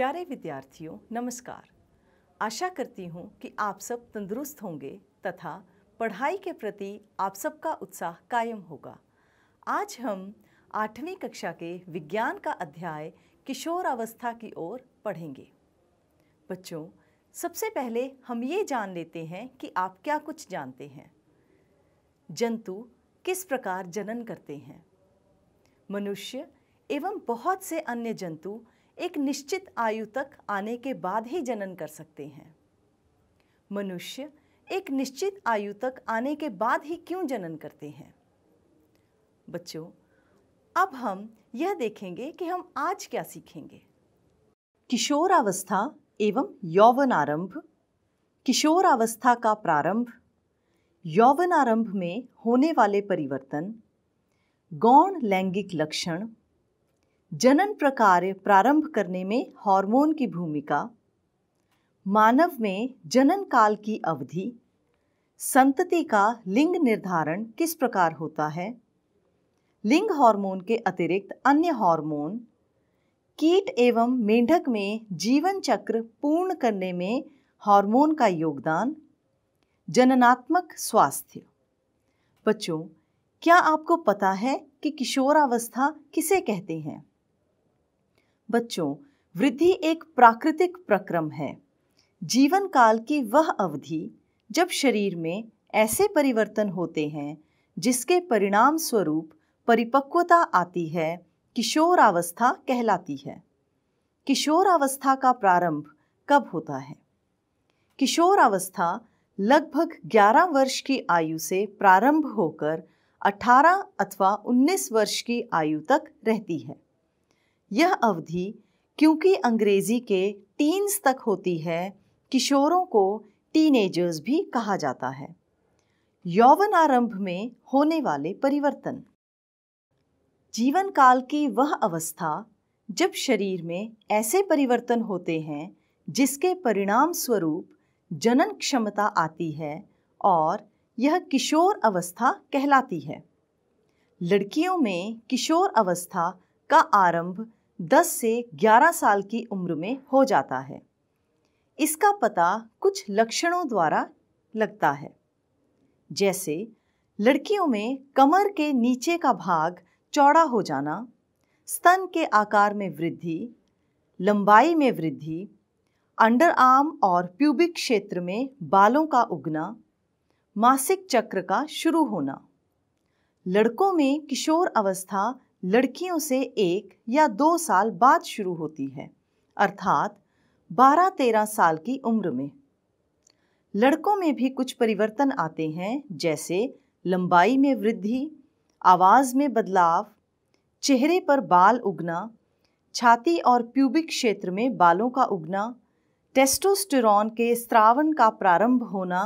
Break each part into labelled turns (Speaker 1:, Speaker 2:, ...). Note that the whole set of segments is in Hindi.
Speaker 1: प्यारे विद्यार्थियों नमस्कार आशा करती हूँ कि आप सब तंदुरुस्त होंगे तथा पढ़ाई के प्रति आप सबका उत्साह कायम होगा आज हम आठवीं कक्षा के विज्ञान का अध्याय किशोर अवस्था की ओर पढ़ेंगे बच्चों सबसे पहले हम ये जान लेते हैं कि आप क्या कुछ जानते हैं जंतु किस प्रकार जनन करते हैं मनुष्य एवं बहुत से अन्य जंतु एक निश्चित आयु तक आने के बाद ही जनन कर सकते हैं मनुष्य एक निश्चित आयु तक आने के बाद ही क्यों जनन करते हैं बच्चों अब हम यह देखेंगे कि हम आज क्या सीखेंगे किशोरावस्था एवं यौवन आरंभ किशोरावस्था का प्रारंभ यौवन आरंभ में होने वाले परिवर्तन गौण लैंगिक लक्षण जनन प्रकार प्रारंभ करने में हार्मोन की भूमिका मानव में जनन काल की अवधि संतति का लिंग निर्धारण किस प्रकार होता है लिंग हार्मोन के अतिरिक्त अन्य हार्मोन कीट एवं मेंढक में जीवन चक्र पूर्ण करने में हार्मोन का योगदान जननात्मक स्वास्थ्य बच्चों क्या आपको पता है कि किशोरावस्था किसे कहते हैं बच्चों वृद्धि एक प्राकृतिक प्रक्रम है जीवन काल की वह अवधि जब शरीर में ऐसे परिवर्तन होते हैं जिसके परिणाम स्वरूप परिपक्वता आती है किशोरावस्था कहलाती है किशोरावस्था का प्रारंभ कब होता है किशोरावस्था लगभग 11 वर्ष की आयु से प्रारंभ होकर 18 अथवा 19 वर्ष की आयु तक रहती है यह अवधि क्योंकि अंग्रेज़ी के टीन्स तक होती है किशोरों को टीनेजर्स भी कहा जाता है यौवन आरंभ में होने वाले परिवर्तन जीवन काल की वह अवस्था जब शरीर में ऐसे परिवर्तन होते हैं जिसके परिणाम स्वरूप जनन क्षमता आती है और यह किशोर अवस्था कहलाती है लड़कियों में किशोर अवस्था का आरंभ 10 से 11 साल की उम्र में हो जाता है इसका पता कुछ लक्षणों द्वारा लगता है जैसे लड़कियों में कमर के नीचे का भाग चौड़ा हो जाना स्तन के आकार में वृद्धि लंबाई में वृद्धि अंडर आर्म और प्यूबिक क्षेत्र में बालों का उगना मासिक चक्र का शुरू होना लड़कों में किशोर अवस्था लड़कियों से एक या दो साल बाद शुरू होती है अर्थात 12-13 साल की उम्र में लड़कों में भी कुछ परिवर्तन आते हैं जैसे लंबाई में वृद्धि आवाज़ में बदलाव चेहरे पर बाल उगना छाती और प्यूबिक क्षेत्र में बालों का उगना टेस्टोस्टेरॉन के स्त्रावण का प्रारंभ होना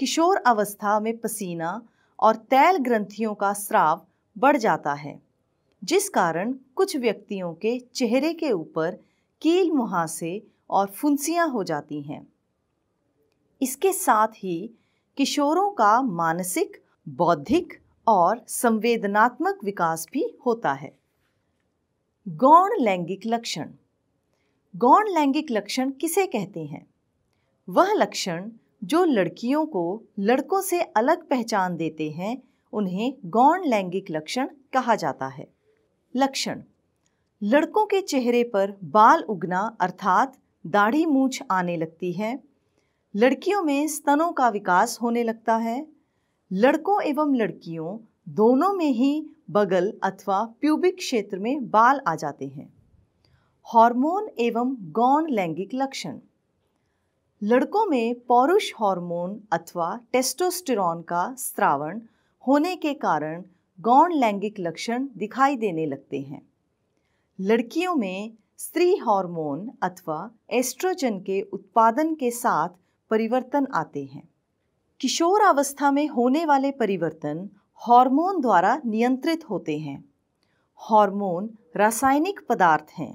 Speaker 1: किशोर अवस्था में पसीना और तैल ग्रंथियों का स्राव बढ़ जाता है जिस कारण कुछ व्यक्तियों के चेहरे के ऊपर कील मुहासे और फुंसियाँ हो जाती हैं इसके साथ ही किशोरों का मानसिक बौद्धिक और संवेदनात्मक विकास भी होता है गौण लैंगिक लक्षण गौण लैंगिक लक्षण किसे कहते हैं वह लक्षण जो लड़कियों को लड़कों से अलग पहचान देते हैं उन्हें गौण लैंगिक लक्षण कहा जाता है लक्षण लड़कों के चेहरे पर बाल उगना अर्थात दाढ़ी मूछ आने लगती है लड़कियों में स्तनों का विकास होने लगता है लड़कों एवं लड़कियों दोनों में ही बगल अथवा प्यूबिक क्षेत्र में बाल आ जाते हैं हार्मोन एवं गौण लैंगिक लक्षण लड़कों में पौरुष हार्मोन अथवा टेस्टोस्टेरॉन का श्रावण होने के कारण गौण लैंगिक लक्षण दिखाई देने लगते हैं लड़कियों में स्त्री हार्मोन अथवा एस्ट्रोजन के उत्पादन के साथ परिवर्तन आते हैं किशोर अवस्था में होने वाले परिवर्तन हार्मोन द्वारा नियंत्रित होते हैं हार्मोन रासायनिक पदार्थ हैं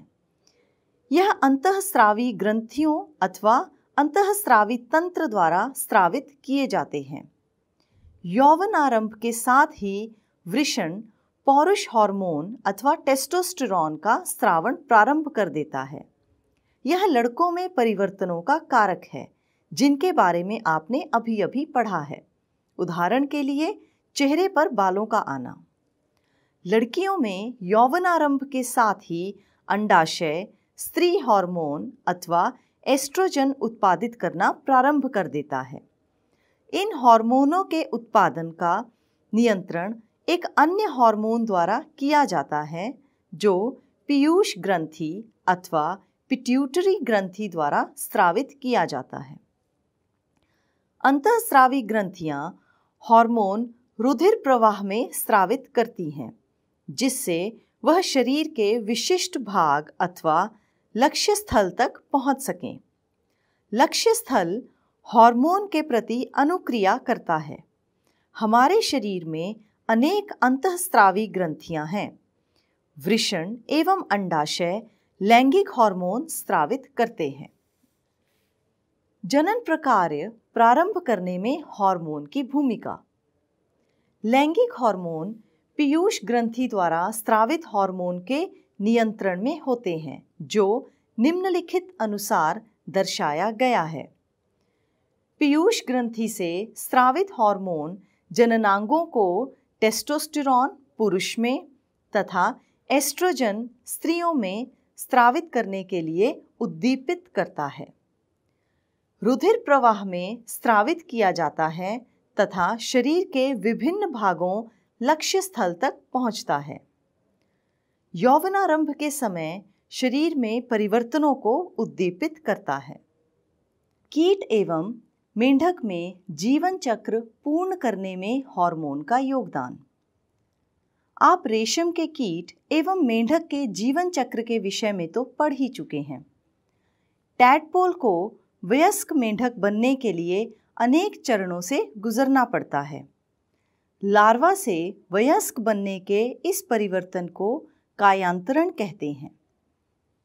Speaker 1: यह अंतःस्रावी ग्रंथियों अथवा अंतःस्रावी तंत्र द्वारा स्रावित किए जाते हैं यौवन आरंभ के साथ ही वृषण पौरुष हार्मोन अथवा टेस्टोस्टेरॉन का श्रावण प्रारंभ कर देता है यह लड़कों में परिवर्तनों का कारक है जिनके बारे में आपने अभी अभी पढ़ा है उदाहरण के लिए चेहरे पर बालों का आना लड़कियों में यौवन आरंभ के साथ ही अंडाशय स्त्री हार्मोन अथवा एस्ट्रोजन उत्पादित करना प्रारंभ कर देता है इन हार्मोनों के उत्पादन का नियंत्रण एक अन्य हार्मोन द्वारा किया जाता है जो पीयूष ग्रंथि अथवा पिट्यूटरी ग्रंथि द्वारा स्रावित किया जाता है अंतःस्रावी ग्रंथियां हार्मोन रुधिर प्रवाह में स्रावित करती हैं जिससे वह शरीर के विशिष्ट भाग अथवा लक्ष्य स्थल तक पहुंच सकें लक्ष्य स्थल हार्मोन के प्रति अनुक्रिया करता है हमारे शरीर में अनेक अंतस्त्रावी ग्रंथियां हैं वृषण एवं अंडाशय लैंगिक हार्मोन स्रावित करते हैं जनन प्रकार्य प्रारंभ करने में हार्मोन की भूमिका लैंगिक हार्मोन पीयूष ग्रंथि द्वारा स्रावित हार्मोन के नियंत्रण में होते हैं जो निम्नलिखित अनुसार दर्शाया गया है पीयूष ग्रंथि से स्रावित हार्मोन जननांगों को टेस्टोस्टेरॉन पुरुष में तथा एस्ट्रोजन स्त्रियों में स्त्रावित करने के लिए उद्दीपित करता है रुधिर प्रवाह में स्त्रावित किया जाता है तथा शरीर के विभिन्न भागों लक्ष्य स्थल तक पहुंचता है यौवनारंभ के समय शरीर में परिवर्तनों को उद्दीपित करता है कीट एवं मेंढक में जीवन चक्र पूर्ण करने में हार्मोन का योगदान आप रेशम के कीट एवं मेंढक के जीवन चक्र के विषय में तो पढ़ ही चुके हैं टैटपोल को वयस्क मेंढक बनने के लिए अनेक चरणों से गुजरना पड़ता है लार्वा से वयस्क बनने के इस परिवर्तन को कायांतरण कहते हैं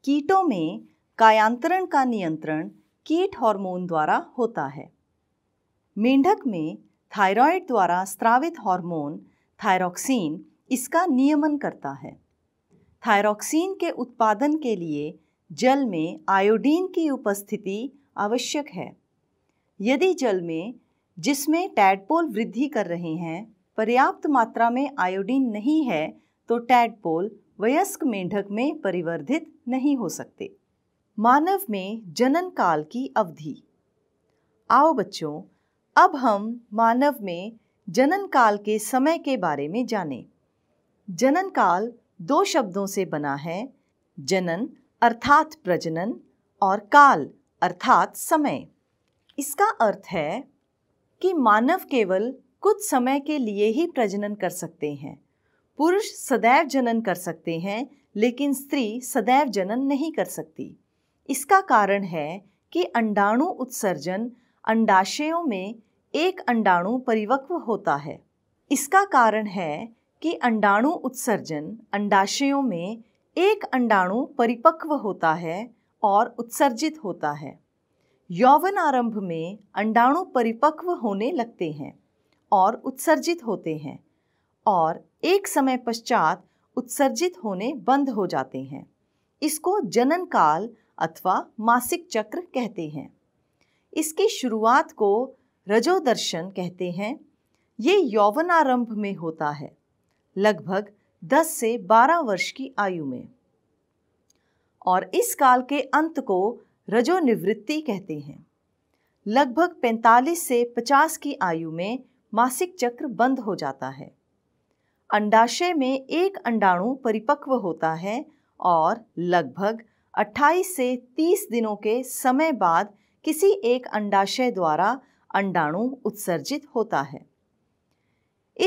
Speaker 1: कीटों में कायांतरण का नियंत्रण कीट हार्मोन द्वारा होता है मेंढक में थायराइड द्वारा स्त्रावित हार्मोन थायरोक्सीन इसका नियमन करता है थायरोक्सीन के उत्पादन के लिए जल में आयोडीन की उपस्थिति आवश्यक है यदि जल में जिसमें टैडपोल वृद्धि कर रहे हैं पर्याप्त मात्रा में आयोडीन नहीं है तो टैडपोल वयस्क मेंढक में परिवर्धित नहीं हो सकते मानव में जनन काल की अवधि आओ बच्चों अब हम मानव में जनन काल के समय के बारे में जानें जनन काल दो शब्दों से बना है जनन अर्थात प्रजनन और काल अर्थात समय इसका अर्थ है कि मानव केवल कुछ समय के लिए ही प्रजनन कर सकते हैं पुरुष सदैव जनन कर सकते हैं लेकिन स्त्री सदैव जनन नहीं कर सकती इसका कारण है कि अंडाणु उत्सर्जन अंडाशयों में एक अंडाणु परिवक्व होता है इसका कारण है कि अंडाणु उत्सर्जन अंडाशयों में एक अंडाणु परिपक्व होता है और उत्सर्जित होता है यौवन आरंभ में अंडाणु परिपक्व होने लगते हैं और उत्सर्जित होते हैं और एक समय पश्चात उत्सर्जित होने बंद हो जाते हैं इसको जनन काल अथवा मासिक चक्र कहते हैं इसकी शुरुआत को रजोदर्शन कहते हैं ये यौवन आरंभ में होता है लगभग 10 से 12 वर्ष की आयु में और इस काल के अंत को रजोनिवृत्ति कहते हैं लगभग 45 से 50 की आयु में मासिक चक्र बंद हो जाता है अंडाशय में एक अंडाणु परिपक्व होता है और लगभग 28 से 30 दिनों के समय बाद किसी एक अंडाशय द्वारा अंडाणु उत्सर्जित होता है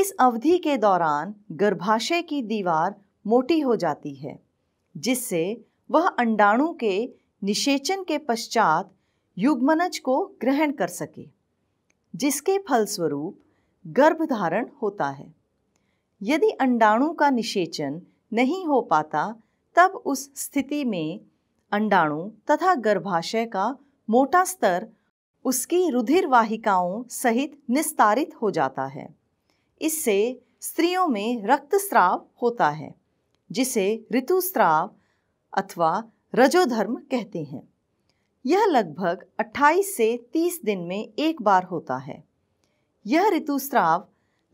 Speaker 1: इस अवधि के दौरान गर्भाशय की दीवार मोटी हो जाती है जिससे वह अंडाणु के निषेचन के पश्चात युग्मनज को ग्रहण कर सके जिसके फलस्वरूप गर्भधारण होता है यदि अंडाणु का निषेचन नहीं हो पाता तब उस स्थिति में अंडाणु तथा गर्भाशय का मोटा स्तर उसकी रुधिर वाहिकाओं सहित निस्तारित हो जाता है इससे स्त्रियों में रक्तस्राव होता है जिसे ऋतुस्राव अथवा रजोधर्म कहते हैं यह लगभग 28 से 30 दिन में एक बार होता है यह ऋतुस्राव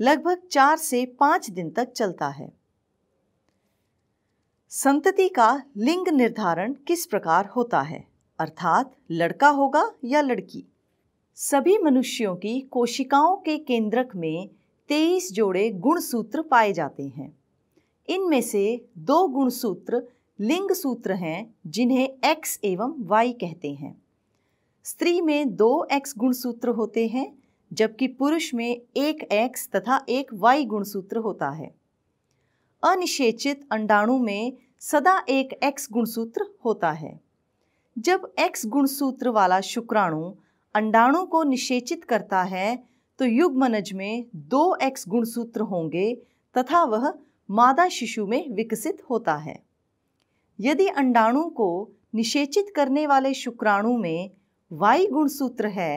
Speaker 1: लगभग चार से पाँच दिन तक चलता है संतति का लिंग निर्धारण किस प्रकार होता है अर्थात लड़का होगा या लड़की सभी मनुष्यों की कोशिकाओं के केंद्रक में तेईस जोड़े गुणसूत्र पाए जाते हैं इनमें से दो गुणसूत्र लिंग सूत्र हैं जिन्हें एक्स एवं वाई कहते हैं स्त्री में दो एक्स गुणसूत्र होते हैं जबकि पुरुष में एक एक्स तथा एक वाई गुणसूत्र होता है अनिषेचित अंडाणु में सदा एक एक्स गुणसूत्र होता है जब एक्स गुणसूत्र वाला शुक्राणु अंडाणु को निषेचित करता है तो युग्मनज में दो एक्स गुणसूत्र होंगे तथा वह मादा शिशु में विकसित होता है यदि अंडाणु को निषेचित करने वाले शुक्राणु में वाई गुणसूत्र है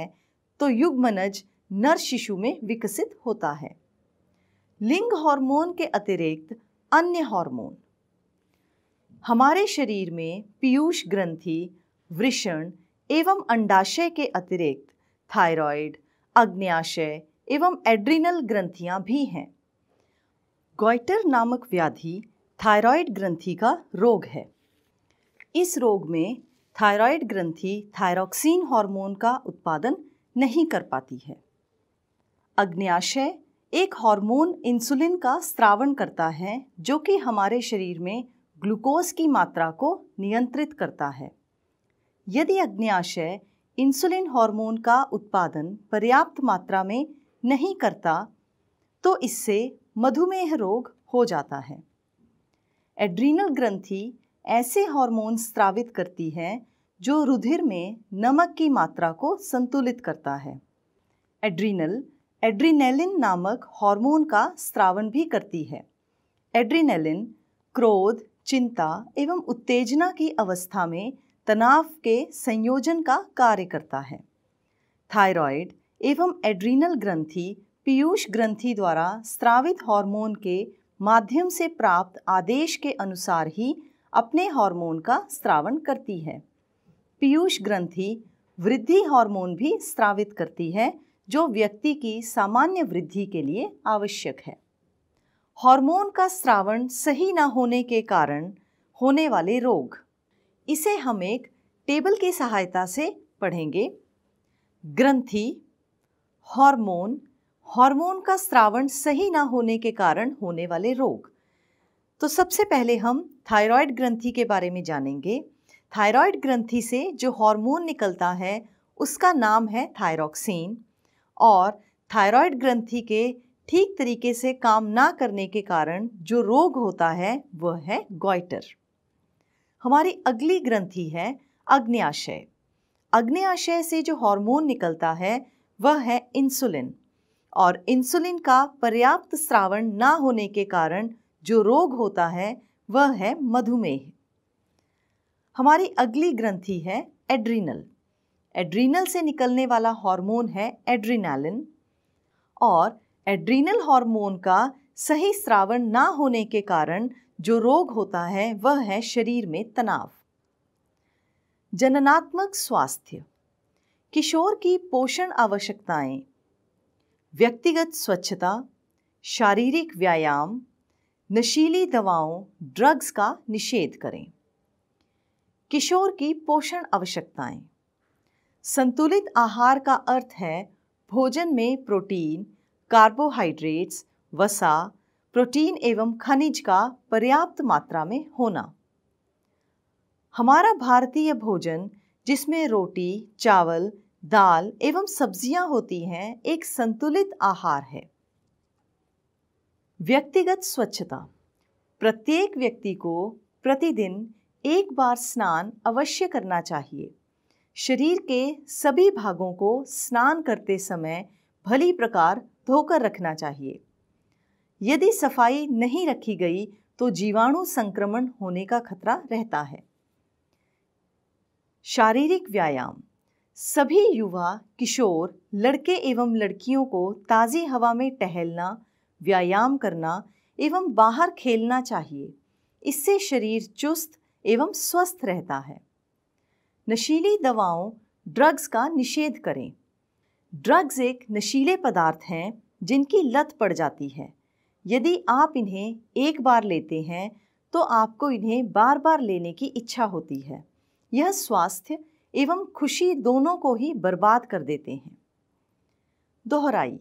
Speaker 1: तो युग्मनज नर शिशु में विकसित होता है लिंग हार्मोन के अतिरिक्त अन्य हार्मोन हमारे शरीर में पीयूष ग्रंथि वृषण एवं अंडाशय के अतिरिक्त थायराइड, अग्न्याशय एवं एड्रिनल ग्रंथियां भी हैं गोइटर नामक व्याधि थायराइड ग्रंथि का रोग है इस रोग में थायराइड ग्रंथि थायरॉक्सिन हार्मोन का उत्पादन नहीं कर पाती है अग्न्याशय एक हार्मोन इंसुलिन का स्त्रावण करता है जो कि हमारे शरीर में ग्लूकोज की मात्रा को नियंत्रित करता है यदि अग्न्याशय इंसुलिन हार्मोन का उत्पादन पर्याप्त मात्रा में नहीं करता तो इससे मधुमेह रोग हो जाता है एड्रीनल ग्रंथि ऐसे हार्मोन स्त्रावित करती है जो रुधिर में नमक की मात्रा को संतुलित करता है एड्रीनल एड्रीनेलिन नामक हार्मोन का स्त्रावण भी करती है एड्रीनेलिन क्रोध चिंता एवं उत्तेजना की अवस्था में तनाव के संयोजन का कार्य करता है थायराइड एवं एड्रीनल ग्रंथि पीयूष ग्रंथि द्वारा स्रावित हार्मोन के माध्यम से प्राप्त आदेश के अनुसार ही अपने हार्मोन का स्रावण करती है पीयूष ग्रंथि वृद्धि हार्मोन भी स्रावित करती है जो व्यक्ति की सामान्य वृद्धि के लिए आवश्यक है हार्मोन का श्रावण सही न होने के कारण होने वाले रोग इसे हम एक टेबल की सहायता से पढ़ेंगे ग्रंथि हार्मोन हार्मोन का श्रावण सही ना होने के कारण होने वाले रोग तो सबसे पहले हम थायराइड ग्रंथि के बारे में जानेंगे थायराइड ग्रंथि से जो हार्मोन निकलता है उसका नाम है थायरोक्सिन और थायराइड ग्रंथि के ठीक तरीके से काम ना करने के कारण जो रोग होता है वह है गोइटर हमारी अगली ग्रंथि है अग्न्याशय अग्न्याशय से जो हार्मोन निकलता है वह है इंसुलिन और इंसुलिन का पर्याप्त श्रावण ना होने के कारण जो रोग होता है वह है मधुमेह हमारी अगली ग्रंथि है एड्रीनल एड्रीनल से निकलने वाला हार्मोन है एड्रीनालिन और एड्रीनल हार्मोन का सही श्रावण ना होने के कारण जो रोग होता है वह है शरीर में तनाव जननात्मक स्वास्थ्य किशोर की पोषण आवश्यकताएं व्यक्तिगत स्वच्छता शारीरिक व्यायाम नशीली दवाओं ड्रग्स का निषेध करें किशोर की पोषण आवश्यकताएं संतुलित आहार का अर्थ है भोजन में प्रोटीन कार्बोहाइड्रेट्स वसा प्रोटीन एवं खनिज का पर्याप्त मात्रा में होना हमारा भारतीय भोजन जिसमें रोटी चावल दाल एवं सब्जियां होती हैं एक संतुलित आहार है व्यक्तिगत स्वच्छता प्रत्येक व्यक्ति को प्रतिदिन एक बार स्नान अवश्य करना चाहिए शरीर के सभी भागों को स्नान करते समय भली प्रकार धोकर रखना चाहिए यदि सफाई नहीं रखी गई तो जीवाणु संक्रमण होने का खतरा रहता है शारीरिक व्यायाम सभी युवा किशोर लड़के एवं लड़कियों को ताज़ी हवा में टहलना व्यायाम करना एवं बाहर खेलना चाहिए इससे शरीर चुस्त एवं स्वस्थ रहता है नशीली दवाओं ड्रग्स का निषेध करें ड्रग्स एक नशीले पदार्थ हैं जिनकी लत पड़ जाती है यदि आप इन्हें एक बार लेते हैं तो आपको इन्हें बार बार लेने की इच्छा होती है यह स्वास्थ्य एवं खुशी दोनों को ही बर्बाद कर देते हैं दोहराई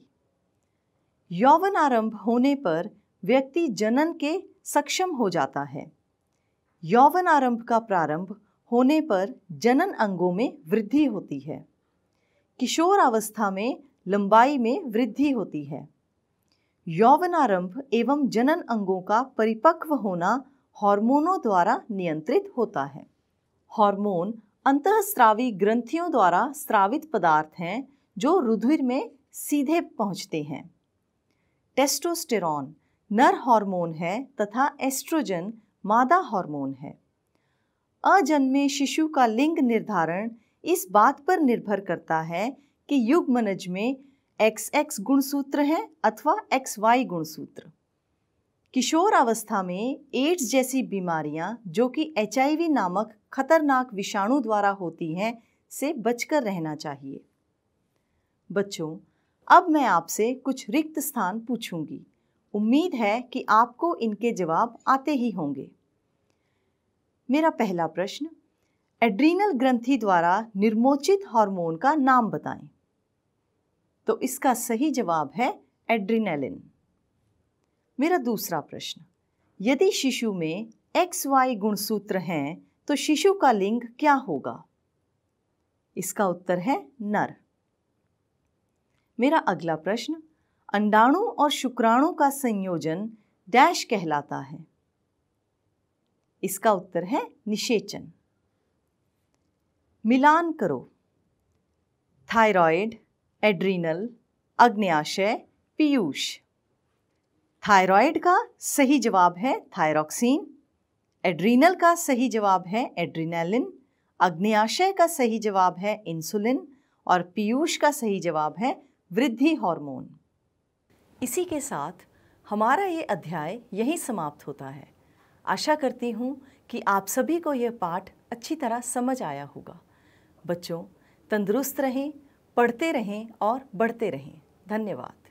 Speaker 1: यौवन आरंभ होने पर व्यक्ति जनन के सक्षम हो जाता है यौवन आरंभ का प्रारंभ होने पर जनन अंगों में वृद्धि होती है किशोर अवस्था में लंबाई में वृद्धि होती है यौवनारंभ एवं जनन अंगों का परिपक्व होना हार्मोनों द्वारा नियंत्रित होता है हार्मोन अंतःस्रावी ग्रंथियों द्वारा स्रावित पदार्थ हैं जो रुधिर में सीधे पहुंचते हैं टेस्टोस्टेरॉन नर हार्मोन है तथा एस्ट्रोजन मादा हार्मोन है अजन्मे शिशु का लिंग निर्धारण इस बात पर निर्भर करता है कि युग्मनज में एक्स एक्स गुणसूत्र है अथवा एक्स वाई गुणसूत्र किशोर अवस्था में एड्स जैसी बीमारियां जो कि एच नामक खतरनाक विषाणु द्वारा होती हैं से बचकर रहना चाहिए बच्चों अब मैं आपसे कुछ रिक्त स्थान पूछूंगी उम्मीद है कि आपको इनके जवाब आते ही होंगे मेरा पहला प्रश्न एड्रीनल ग्रंथि द्वारा निर्मोचित हार्मोन का नाम बताएं तो इसका सही जवाब है एड्रीनेलिन मेरा दूसरा प्रश्न यदि शिशु में एक्स वाई गुणसूत्र हैं तो शिशु का लिंग क्या होगा इसका उत्तर है नर मेरा अगला प्रश्न अंडाणु और शुक्राणु का संयोजन डैश कहलाता है इसका उत्तर है निषेचन मिलान करो थायराइड एड्रीनल अग्न्याशय पीयूष थायराइड का सही जवाब है थायरोक्सीन एड्रीनल का सही जवाब है एड्रीनालिन अग्न्याशय का सही जवाब है इंसुलिन और पीयूष का सही जवाब है वृद्धि हार्मोन इसी के साथ हमारा ये अध्याय यहीं समाप्त होता है आशा करती हूँ कि आप सभी को यह पाठ अच्छी तरह समझ आया होगा बच्चों तंदुरुस्त रहें पढ़ते रहें और बढ़ते रहें धन्यवाद